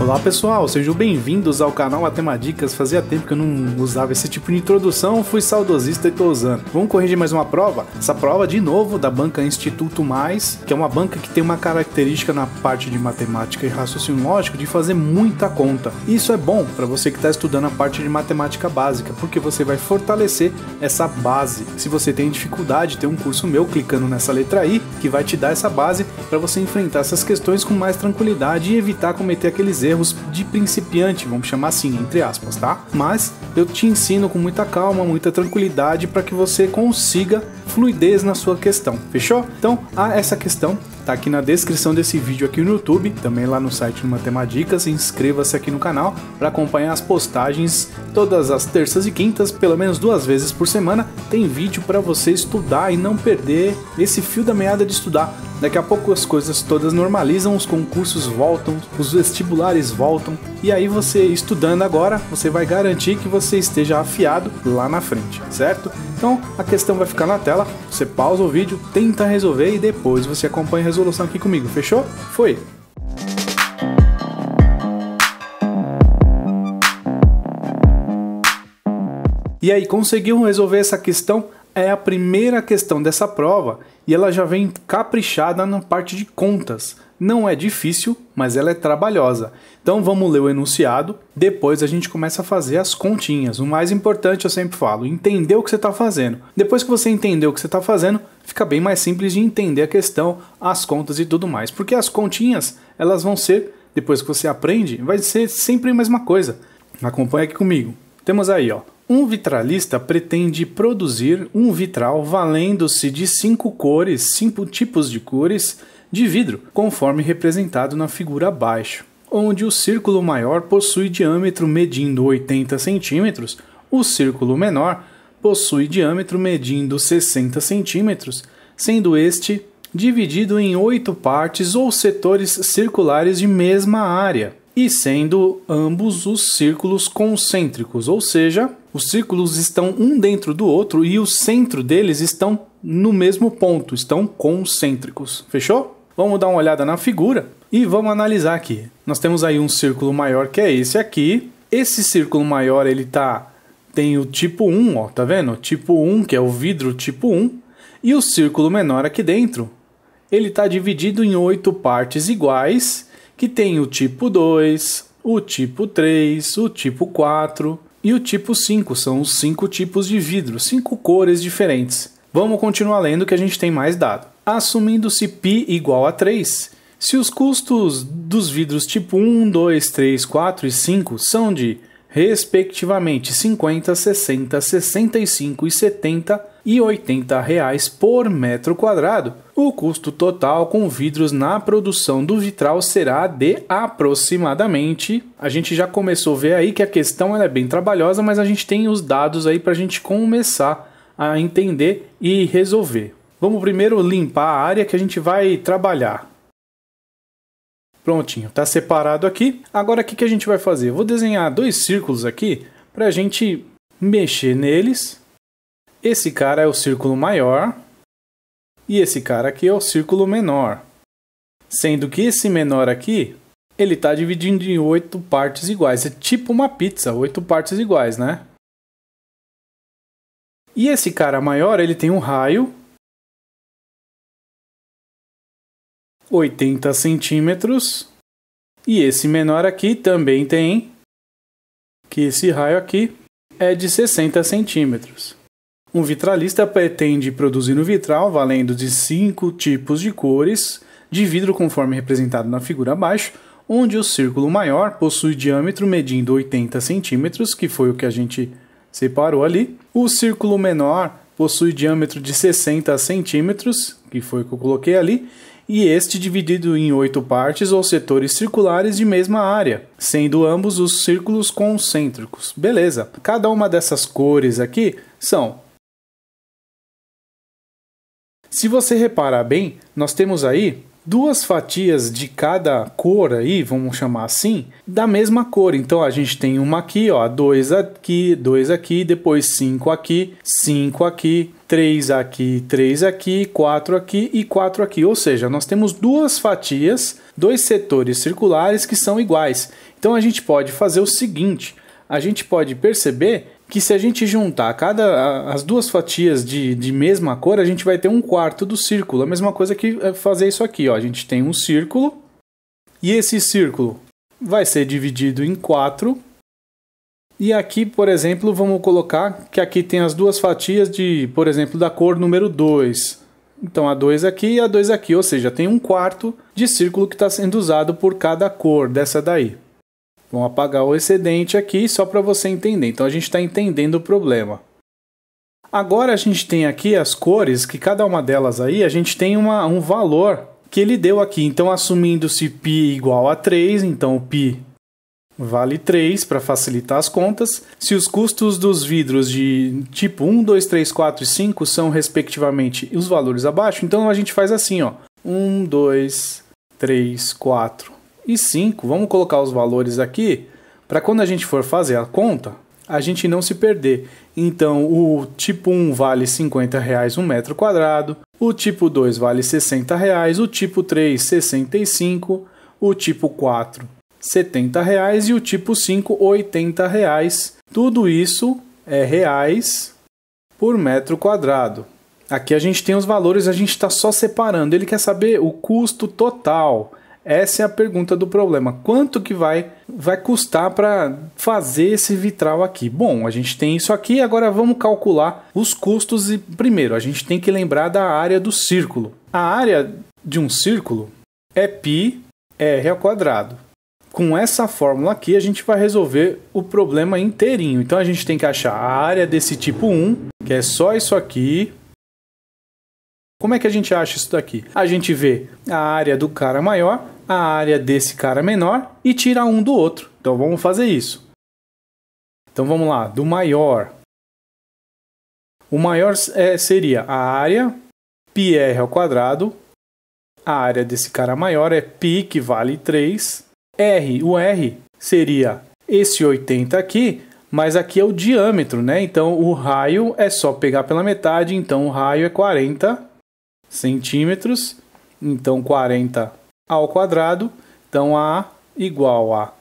Olá pessoal, sejam bem-vindos ao canal Matemáticas. Fazia tempo que eu não usava esse tipo de introdução, fui saudosista e tô usando. Vamos corrigir mais uma prova? Essa prova, de novo, da banca Instituto Mais, que é uma banca que tem uma característica na parte de matemática e raciocínio lógico de fazer muita conta. Isso é bom para você que está estudando a parte de matemática básica, porque você vai fortalecer essa base. Se você tem dificuldade, tem um curso meu clicando nessa letra I que vai te dar essa base para você enfrentar essas questões com mais tranquilidade e evitar cometer aqueles erros erros de principiante, vamos chamar assim, entre aspas, tá? Mas eu te ensino com muita calma, muita tranquilidade para que você consiga fluidez na sua questão, fechou? Então, há essa questão tá aqui na descrição desse vídeo aqui no YouTube, também lá no site do se Inscreva-se aqui no canal para acompanhar as postagens todas as terças e quintas, pelo menos duas vezes por semana. Tem vídeo para você estudar e não perder esse fio da meada de estudar. Daqui a pouco as coisas todas normalizam, os concursos voltam, os vestibulares voltam, e aí você estudando agora, você vai garantir que você esteja afiado lá na frente, certo? Então a questão vai ficar na tela, você pausa o vídeo, tenta resolver e depois você acompanha a resolução aqui comigo, fechou? Foi! E aí, conseguiu resolver essa questão? é a primeira questão dessa prova e ela já vem caprichada na parte de contas. Não é difícil, mas ela é trabalhosa. Então vamos ler o enunciado, depois a gente começa a fazer as continhas. O mais importante, eu sempre falo, entender o que você está fazendo. Depois que você entender o que você está fazendo, fica bem mais simples de entender a questão, as contas e tudo mais. Porque as continhas, elas vão ser, depois que você aprende, vai ser sempre a mesma coisa. Acompanha aqui comigo. Temos aí, ó. Um vitralista pretende produzir um vitral valendo-se de cinco cores, cinco tipos de cores de vidro, conforme representado na figura abaixo, onde o círculo maior possui diâmetro medindo 80 centímetros, o círculo menor possui diâmetro medindo 60 centímetros, sendo este dividido em oito partes ou setores circulares de mesma área e sendo ambos os círculos concêntricos, ou seja, os círculos estão um dentro do outro e o centro deles estão no mesmo ponto, estão concêntricos. Fechou? Vamos dar uma olhada na figura e vamos analisar aqui. Nós temos aí um círculo maior que é esse aqui. Esse círculo maior ele tá tem o tipo 1, ó, tá vendo? Tipo 1, que é o vidro tipo 1, e o círculo menor aqui dentro. Ele está dividido em oito partes iguais que tem o tipo 2, o tipo 3, o tipo 4 e o tipo 5, são os cinco tipos de vidro, cinco cores diferentes. Vamos continuar lendo que a gente tem mais dado. Assumindo-se π igual a 3, se os custos dos vidros tipo 1, 2, 3, 4 e 5 são de respectivamente 50, 60, 65 e 70 e 80 reais por metro quadrado. O custo total com vidros na produção do vitral será de aproximadamente. A gente já começou a ver aí que a questão é bem trabalhosa, mas a gente tem os dados aí para a gente começar a entender e resolver. Vamos primeiro limpar a área que a gente vai trabalhar. Prontinho, tá separado aqui. Agora o que, que a gente vai fazer? Eu vou desenhar dois círculos aqui para a gente mexer neles. Esse cara é o círculo maior e esse cara aqui é o círculo menor. Sendo que esse menor aqui, ele está dividindo em oito partes iguais. É tipo uma pizza, oito partes iguais, né? E esse cara maior, ele tem um raio 80 centímetros. E esse menor aqui também tem, que esse raio aqui é de 60 centímetros. Um vitralista pretende produzir no vitral, valendo de cinco tipos de cores, de vidro conforme representado na figura abaixo, onde o círculo maior possui diâmetro medindo 80 centímetros, que foi o que a gente separou ali. O círculo menor possui diâmetro de 60 centímetros, que foi o que eu coloquei ali, e este dividido em oito partes ou setores circulares de mesma área, sendo ambos os círculos concêntricos. Beleza, cada uma dessas cores aqui são. Se você reparar bem, nós temos aí duas fatias de cada cor aí, vamos chamar assim, da mesma cor. Então a gente tem uma aqui, ó, dois aqui, dois aqui, depois cinco aqui, cinco aqui, 3 aqui, 3 aqui, 4 aqui e 4 aqui. Ou seja, nós temos duas fatias, dois setores circulares que são iguais. Então a gente pode fazer o seguinte: a gente pode perceber que se a gente juntar cada as duas fatias de, de mesma cor, a gente vai ter um quarto do círculo. A mesma coisa que eh, fazer isso aqui. Ó. A gente tem um círculo e esse círculo vai ser dividido em quatro. E aqui, por exemplo, vamos colocar que aqui tem as duas fatias de, por exemplo, da cor número 2. Então, a 2 aqui e a 2 aqui, ou seja, tem um quarto de círculo que está sendo usado por cada cor dessa daí. Vão apagar o excedente aqui só para você entender. Então a gente está entendendo o problema. Agora a gente tem aqui as cores, que cada uma delas aí a gente tem uma, um valor que ele deu aqui. Então assumindo-se π igual a 3, então π vale 3 para facilitar as contas. Se os custos dos vidros de tipo 1, 2, 3, 4 e 5 são respectivamente os valores abaixo, então a gente faz assim, ó. 1, 2, 3, 4, e 5. Vamos colocar os valores aqui para quando a gente for fazer a conta, a gente não se perder. Então, o tipo 1 vale 50 reais um metro quadrado, o tipo 2 vale 60 reais, o tipo 3 65, o tipo 4 70 reais e o tipo 5 80 reais. Tudo isso é reais por metro quadrado. Aqui a gente tem os valores, a gente está só separando. Ele quer saber o custo total. Essa é a pergunta do problema. Quanto que vai vai custar para fazer esse vitral aqui? Bom, a gente tem isso aqui, agora vamos calcular os custos e primeiro a gente tem que lembrar da área do círculo. A área de um círculo é π r ao quadrado. Com essa fórmula aqui a gente vai resolver o problema inteirinho. Então a gente tem que achar a área desse tipo 1, que é só isso aqui, como é que a gente acha isso daqui? A gente vê a área do cara maior, a área desse cara menor e tira um do outro. Então vamos fazer isso. Então vamos lá, do maior. O maior é, seria a área πr ao quadrado. A área desse cara maior é π, que vale 3. R, o R seria esse 80 aqui, mas aqui é o diâmetro, né? Então o raio é só pegar pela metade, então o raio é 40 centímetros, então 40 ao quadrado, então A igual a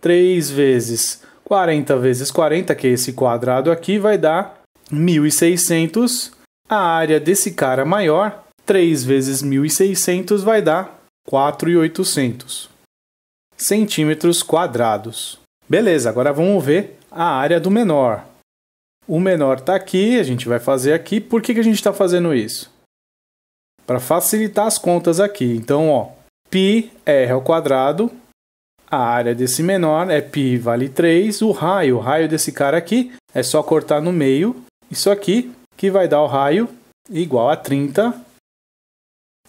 3 vezes 40 vezes 40, que é esse quadrado aqui, vai dar 1.600. A área desse cara maior, 3 vezes 1.600 vai dar 4.800 centímetros quadrados. Beleza, agora vamos ver a área do menor. O menor está aqui, a gente vai fazer aqui. Por que, que a gente está fazendo isso? para facilitar as contas aqui. Então, ó, πr ao quadrado, a área desse menor é π vale 3, o raio, o raio desse cara aqui é só cortar no meio, isso aqui que vai dar o raio igual a 30.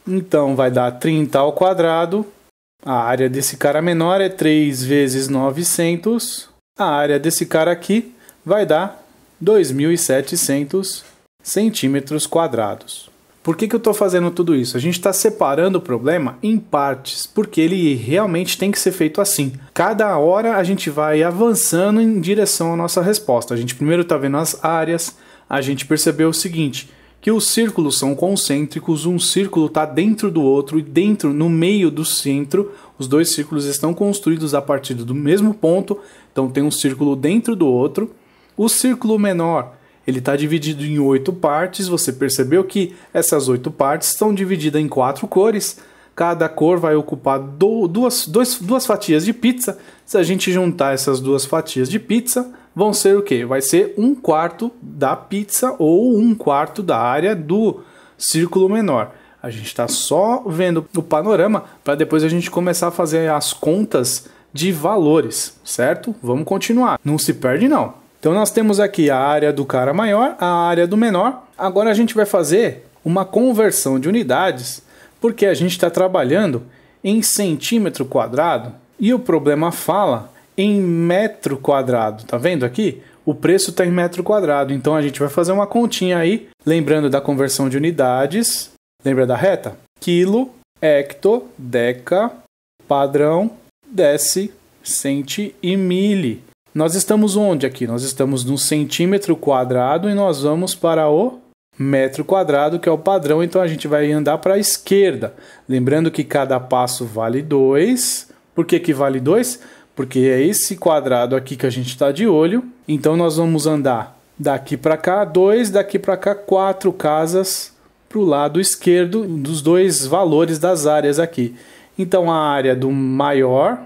Então vai dar 30 ao quadrado. A área desse cara menor é 3 vezes 900. A área desse cara aqui vai dar 2700 centímetros quadrados. Por que, que eu estou fazendo tudo isso? A gente está separando o problema em partes, porque ele realmente tem que ser feito assim. Cada hora a gente vai avançando em direção à nossa resposta. A gente primeiro está vendo as áreas, a gente percebeu o seguinte: que os círculos são concêntricos, um círculo está dentro do outro e dentro, no meio do centro, os dois círculos estão construídos a partir do mesmo ponto, então tem um círculo dentro do outro. O círculo menor ele está dividido em oito partes. Você percebeu que essas oito partes estão divididas em quatro cores. Cada cor vai ocupar do, duas, dois, duas fatias de pizza. Se a gente juntar essas duas fatias de pizza, vão ser o que? Vai ser um quarto da pizza ou um quarto da área do círculo menor. A gente está só vendo o panorama para depois a gente começar a fazer as contas de valores, certo? Vamos continuar. Não se perde não. Então nós temos aqui a área do cara maior, a área do menor. Agora a gente vai fazer uma conversão de unidades, porque a gente está trabalhando em centímetro quadrado e o problema fala em metro quadrado. Tá vendo aqui? O preço está em metro quadrado. Então a gente vai fazer uma continha aí, lembrando da conversão de unidades. Lembra da reta? Quilo, hecto, deca, padrão, deci, centi e mili. Nós estamos onde aqui? Nós estamos no centímetro quadrado e nós vamos para o metro quadrado, que é o padrão, então a gente vai andar para a esquerda. Lembrando que cada passo vale 2. Por que, que vale 2? Porque é esse quadrado aqui que a gente está de olho. Então nós vamos andar daqui para cá 2, daqui para cá 4 casas para o lado esquerdo dos dois valores das áreas aqui. Então a área do maior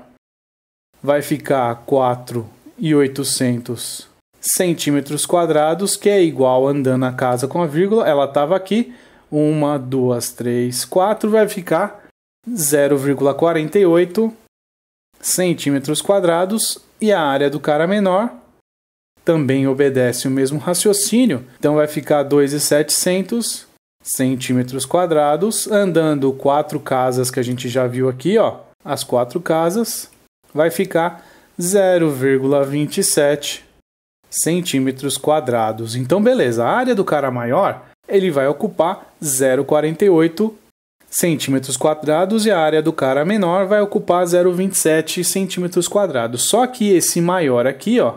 vai ficar 4 e 800 centímetros quadrados, que é igual andando a casa com a vírgula, ela estava aqui, 1, 2, 3, 4, vai ficar 0,48 centímetros quadrados e a área do cara menor também obedece o mesmo raciocínio, então vai ficar 2,700 centímetros quadrados, andando quatro casas que a gente já viu aqui, ó, as quatro casas, vai ficar 0,27 centímetros quadrados. Então, beleza, a área do cara maior ele vai ocupar 0,48 centímetros quadrados e a área do cara menor vai ocupar 0,27 centímetros quadrados. Só que esse maior aqui, ó,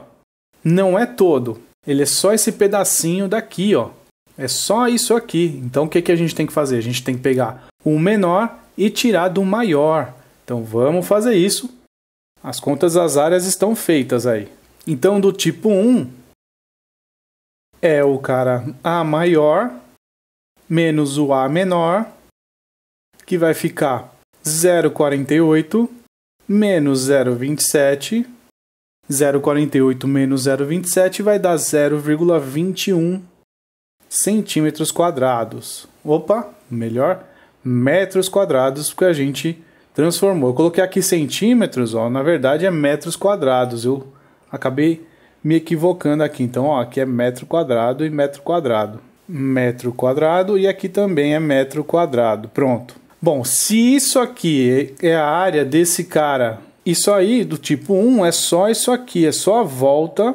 não é todo. Ele é só esse pedacinho daqui, ó. É só isso aqui. Então, o que, que a gente tem que fazer? A gente tem que pegar o menor e tirar do maior. Então, vamos fazer isso as contas das áreas estão feitas aí. Então, do tipo 1 é o cara A maior menos o A menor, que vai ficar 0,48 menos 0,27. 0,48 menos 0,27 vai dar 0,21 centímetros quadrados. Opa, melhor, metros quadrados, porque a gente transformou. Eu coloquei aqui centímetros, ó, na verdade é metros quadrados. Eu acabei me equivocando aqui. Então, ó, aqui é metro quadrado e metro quadrado. Metro quadrado e aqui também é metro quadrado. Pronto. Bom, se isso aqui é a área desse cara, isso aí do tipo 1 é só isso aqui, é só a volta,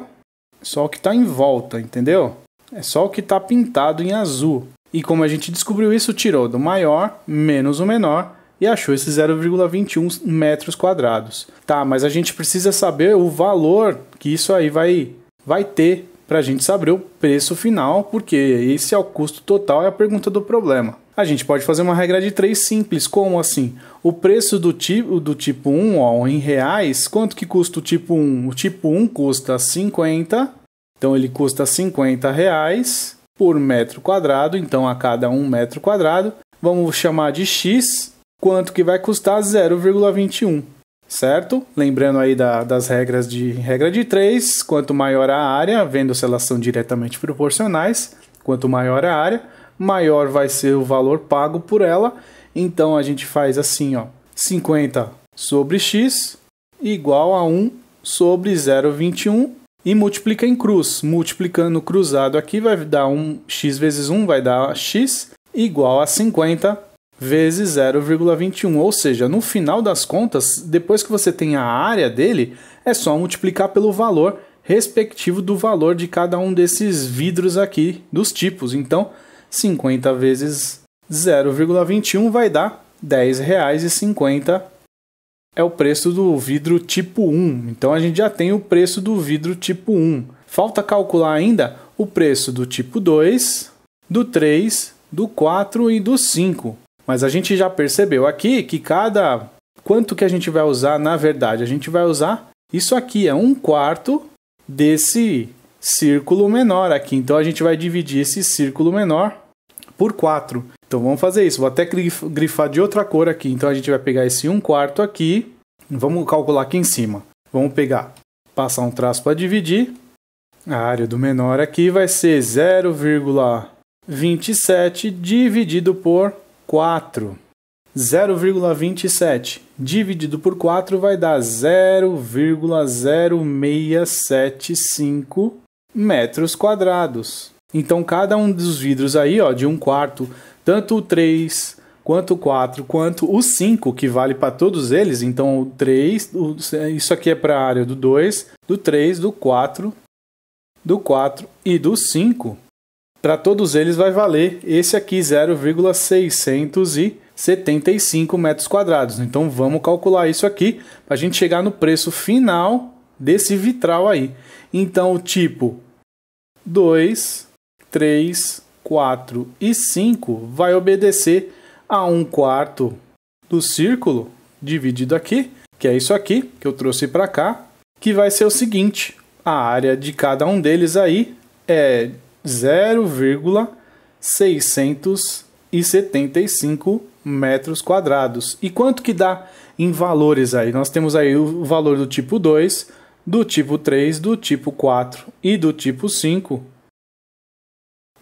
só o que está em volta, entendeu? É só o que está pintado em azul. E como a gente descobriu isso, tirou do maior menos o menor, e achou esse 0,21 metros quadrados. Tá, mas a gente precisa saber o valor que isso aí vai, vai ter para a gente saber o preço final, porque esse é o custo total, é a pergunta do problema. A gente pode fazer uma regra de três simples, como assim? O preço do tipo, do tipo 1 ó, em reais, quanto que custa o tipo 1? O tipo 1 custa 50, então ele custa 50 reais por metro quadrado, então a cada um metro quadrado. Vamos chamar de X, quanto que vai custar 0,21, certo? Lembrando aí da, das regras de regra de 3, quanto maior a área, vendo se elas são diretamente proporcionais, quanto maior a área, maior vai ser o valor pago por ela. Então a gente faz assim, ó, 50 sobre x igual a 1 sobre 0,21 e multiplica em cruz. Multiplicando cruzado aqui vai dar um x vezes 1 vai dar x igual a 50 vezes 0,21, ou seja, no final das contas, depois que você tem a área dele, é só multiplicar pelo valor respectivo do valor de cada um desses vidros aqui, dos tipos. Então, 50 vezes 0,21 vai dar R$ 10,50 é o preço do vidro tipo 1. Então a gente já tem o preço do vidro tipo 1. Falta calcular ainda o preço do tipo 2, do 3, do 4 e do 5. Mas a gente já percebeu aqui que cada. Quanto que a gente vai usar na verdade? A gente vai usar isso aqui, é um quarto desse círculo menor aqui. Então a gente vai dividir esse círculo menor por 4. Então vamos fazer isso. Vou até grifar de outra cor aqui. Então a gente vai pegar esse 1 quarto aqui. Vamos calcular aqui em cima. Vamos pegar, passar um traço para dividir. A área do menor aqui vai ser 0,27 dividido por 4. 0,27 dividido por 4 vai dar 0,0675 metros quadrados. Então, cada um dos vidros aí, ó, de um quarto, tanto o 3 quanto o 4, quanto o 5, que vale para todos eles. Então, o 3, o, isso aqui é para a área do 2, do 3, do 4, do 4 e do 5. Para todos eles vai valer esse aqui 0,675 metros quadrados. Então vamos calcular isso aqui para a gente chegar no preço final desse vitral aí. Então o tipo 2, 3, 4 e 5 vai obedecer a 1 quarto do círculo dividido aqui, que é isso aqui que eu trouxe para cá, que vai ser o seguinte, a área de cada um deles aí é 0,675 metros quadrados. E quanto que dá em valores aí? Nós temos aí o valor do tipo 2, do tipo 3, do tipo 4 e do tipo 5.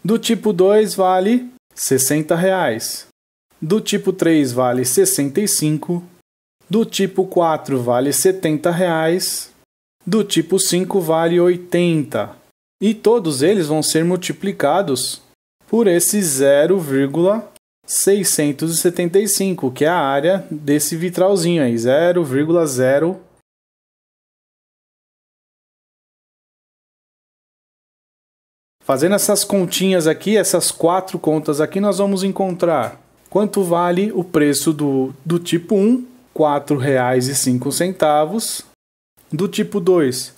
Do tipo 2 vale 60 reais. Do tipo 3 vale 65. Do tipo 4 vale 70 reais. Do tipo 5 vale 80. E todos eles vão ser multiplicados por esse 0,675, que é a área desse vitralzinho aí, 0,0 Fazendo essas continhas aqui, essas quatro contas aqui, nós vamos encontrar quanto vale o preço do, do tipo 1, R$ 4,05. Do tipo 2,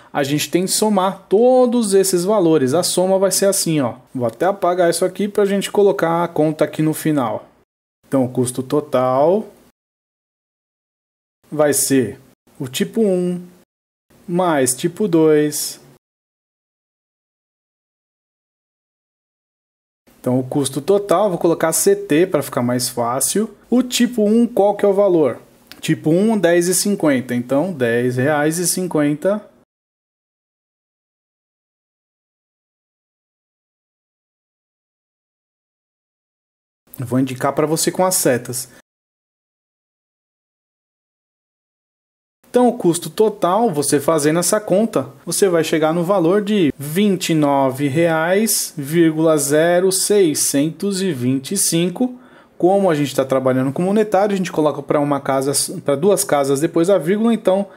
a gente tem que somar todos esses valores. A soma vai ser assim, ó. Vou até apagar isso aqui para a gente colocar a conta aqui no final. Então, o custo total vai ser o tipo 1 mais tipo 2. Então, o custo total, vou colocar CT para ficar mais fácil. O tipo 1, qual que é o valor? Tipo 1, R$10,50. Então, R$10,50 Vou indicar para você com as setas. Então, o custo total, você fazendo essa conta, você vai chegar no valor de R$ 29,0625. Como a gente está trabalhando com monetário, a gente coloca para uma casa, para duas casas depois a vírgula, então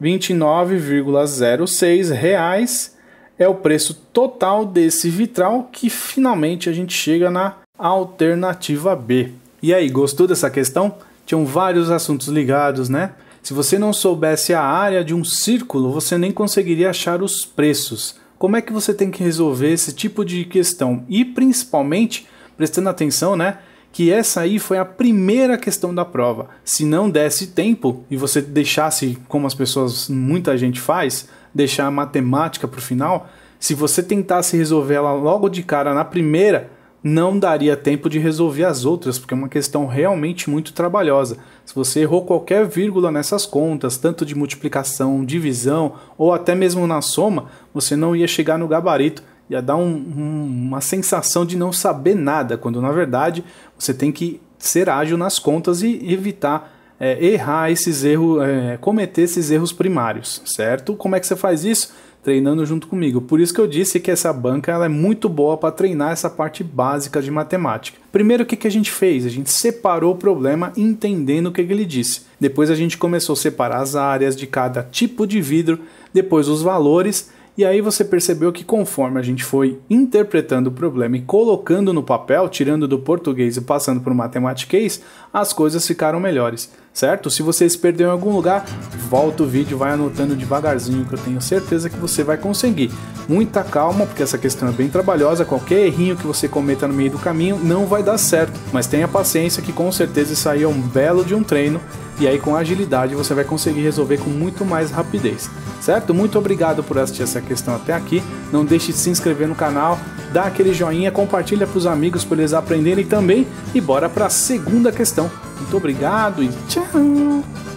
R$ 29,06 é o preço total desse vitral que finalmente a gente chega na alternativa B. E aí, gostou dessa questão? Tinham vários assuntos ligados, né? Se você não soubesse a área de um círculo, você nem conseguiria achar os preços. Como é que você tem que resolver esse tipo de questão? E principalmente, prestando atenção, né? que essa aí foi a primeira questão da prova. Se não desse tempo e você deixasse, como as pessoas, muita gente faz, deixar a matemática para o final, se você tentasse resolver ela logo de cara na primeira, não daria tempo de resolver as outras, porque é uma questão realmente muito trabalhosa. Se você errou qualquer vírgula nessas contas, tanto de multiplicação, divisão ou até mesmo na soma, você não ia chegar no gabarito. Ia dar um, um, uma sensação de não saber nada, quando na verdade você tem que ser ágil nas contas e evitar é, errar esses erros, é, eh, cometer esses erros primários, certo? Como é que você faz isso? treinando junto comigo. Por isso que eu disse que essa banca ela é muito boa para treinar essa parte básica de matemática. Primeiro, o que, que a gente fez? A gente separou o problema entendendo o que, que ele disse. Depois, a gente começou a separar as áreas de cada tipo de vidro, depois os valores e aí você percebeu que conforme a gente foi interpretando o problema e colocando no papel, tirando do português e passando para o matematiquês, as coisas ficaram melhores, certo? Se você se perdeu em algum lugar, volta o vídeo, vai anotando devagarzinho que eu tenho certeza que você vai conseguir muita calma, porque essa questão é bem trabalhosa. Qualquer errinho que você cometa no meio do caminho não vai dar certo, mas tenha paciência que com certeza isso aí é um belo de um treino e aí com agilidade você vai conseguir resolver com muito mais rapidez, certo? Muito obrigado por assistir essa questão até aqui. Não deixe de se inscrever no canal, dá aquele joinha, compartilha para os amigos para eles aprenderem também e bora para a segunda questão. Muito obrigado e tchau.